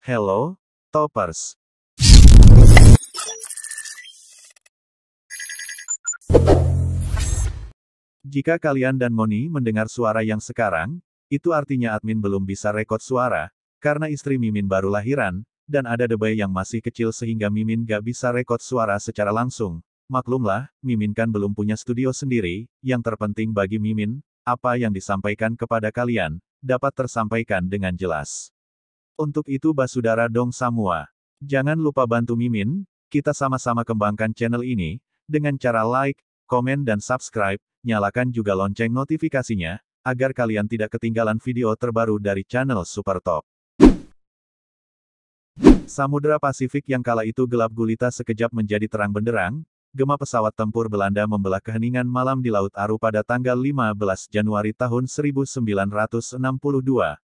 Hello, Toppers. Jika kalian dan Moni mendengar suara yang sekarang, itu artinya admin belum bisa rekod suara, karena istri Mimin baru lahiran, dan ada debay yang masih kecil sehingga Mimin gak bisa rekod suara secara langsung. Maklumlah, Mimin kan belum punya studio sendiri, yang terpenting bagi Mimin, apa yang disampaikan kepada kalian, dapat tersampaikan dengan jelas. Untuk itu basudara dong semua. Jangan lupa bantu Mimin, kita sama-sama kembangkan channel ini, dengan cara like, komen dan subscribe, nyalakan juga lonceng notifikasinya, agar kalian tidak ketinggalan video terbaru dari channel Super Top. Samudra Pasifik yang kala itu gelap gulita sekejap menjadi terang benderang, gema pesawat tempur Belanda membelah keheningan malam di Laut Aru pada tanggal 15 Januari tahun 1962,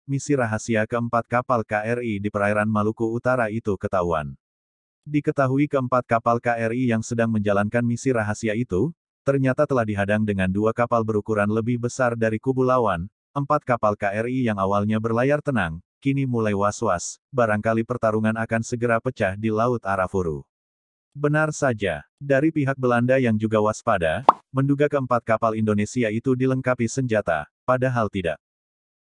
misi rahasia keempat kapal KRI di perairan Maluku Utara itu ketahuan. Diketahui keempat kapal KRI yang sedang menjalankan misi rahasia itu, ternyata telah dihadang dengan dua kapal berukuran lebih besar dari kubu lawan, empat kapal KRI yang awalnya berlayar tenang, kini mulai was-was, barangkali pertarungan akan segera pecah di Laut Arafuru. Benar saja, dari pihak Belanda yang juga waspada, menduga keempat kapal Indonesia itu dilengkapi senjata, padahal tidak.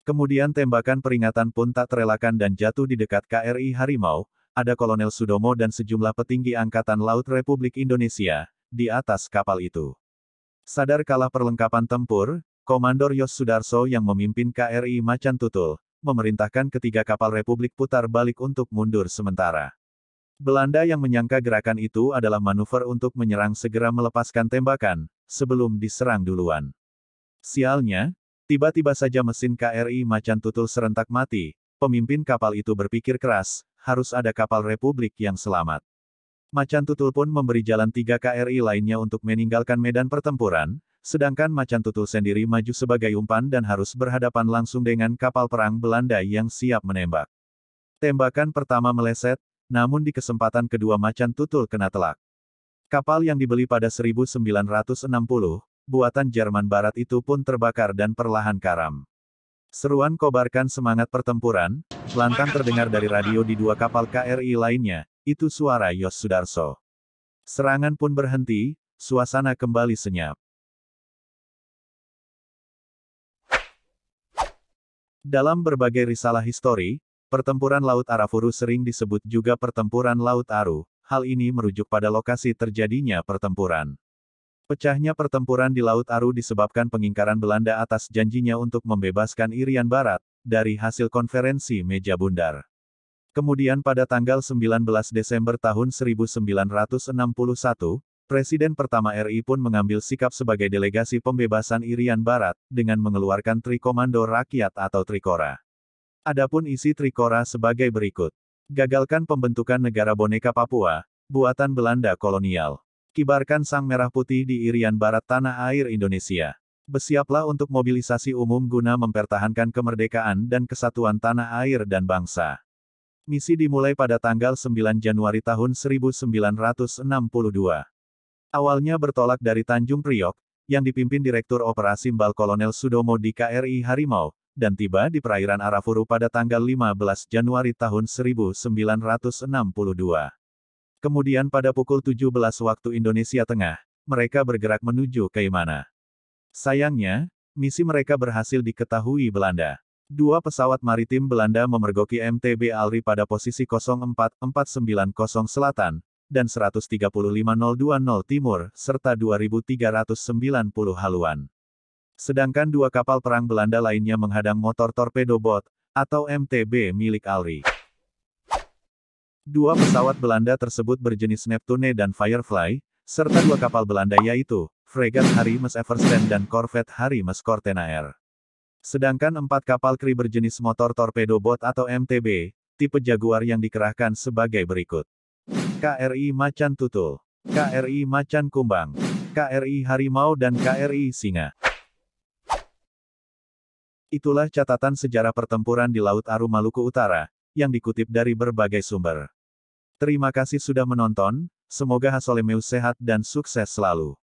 Kemudian tembakan peringatan pun tak terelakkan dan jatuh di dekat KRI Harimau, ada Kolonel Sudomo dan sejumlah petinggi Angkatan Laut Republik Indonesia, di atas kapal itu. Sadar kalah perlengkapan tempur, Komandor Yos Sudarso yang memimpin KRI Macan Tutul, memerintahkan ketiga kapal Republik putar balik untuk mundur sementara. Belanda yang menyangka gerakan itu adalah manuver untuk menyerang segera melepaskan tembakan, sebelum diserang duluan. Sialnya, tiba-tiba saja mesin KRI Macan Tutul serentak mati, pemimpin kapal itu berpikir keras, harus ada kapal Republik yang selamat. Macan Tutul pun memberi jalan tiga KRI lainnya untuk meninggalkan medan pertempuran, sedangkan Macan Tutul sendiri maju sebagai umpan dan harus berhadapan langsung dengan kapal perang Belanda yang siap menembak. Tembakan pertama meleset, namun di kesempatan kedua macan tutul kena telak. Kapal yang dibeli pada 1960, buatan Jerman Barat itu pun terbakar dan perlahan karam. Seruan kobarkan semangat pertempuran, lantang terdengar dari radio di dua kapal KRI lainnya, itu suara Yos Sudarso. Serangan pun berhenti, suasana kembali senyap. Dalam berbagai risalah histori, Pertempuran Laut Arafuru sering disebut juga pertempuran Laut Aru, hal ini merujuk pada lokasi terjadinya pertempuran. Pecahnya pertempuran di Laut Aru disebabkan pengingkaran Belanda atas janjinya untuk membebaskan Irian Barat, dari hasil konferensi meja bundar. Kemudian pada tanggal 19 Desember tahun 1961, Presiden pertama RI pun mengambil sikap sebagai delegasi pembebasan Irian Barat, dengan mengeluarkan Trikomando Rakyat atau Trikora. Adapun isi Trikora sebagai berikut. Gagalkan pembentukan negara boneka Papua, buatan Belanda kolonial. Kibarkan sang merah putih di Irian Barat tanah air Indonesia. Bersiaplah untuk mobilisasi umum guna mempertahankan kemerdekaan dan kesatuan tanah air dan bangsa. Misi dimulai pada tanggal 9 Januari tahun 1962. Awalnya bertolak dari Tanjung Priok, yang dipimpin Direktur Operasi Mbal Kolonel Sudomo di KRI Harimau, dan tiba di perairan Arafuru pada tanggal 15 Januari tahun 1962. Kemudian pada pukul 17 waktu Indonesia Tengah, mereka bergerak menuju Kaimana. Sayangnya, misi mereka berhasil diketahui Belanda. Dua pesawat maritim Belanda memergoki MTB Alri pada posisi 04490 selatan, dan 135.02.0 timur, serta 2.390 haluan. Sedangkan dua kapal perang Belanda lainnya menghadang motor torpedo bot, atau MTB milik Alri. Dua pesawat Belanda tersebut berjenis Neptune dan Firefly, serta dua kapal Belanda yaitu, fregat Mas Everstand dan korvet Mas Kortenaer. Sedangkan empat kapal kri berjenis motor torpedo bot atau MTB, tipe Jaguar yang dikerahkan sebagai berikut. KRI Macan Tutul, KRI Macan Kumbang, KRI Harimau dan KRI Singa. Itulah catatan sejarah pertempuran di Laut Aru Maluku Utara, yang dikutip dari berbagai sumber. Terima kasih sudah menonton, semoga Hasolemeus sehat dan sukses selalu.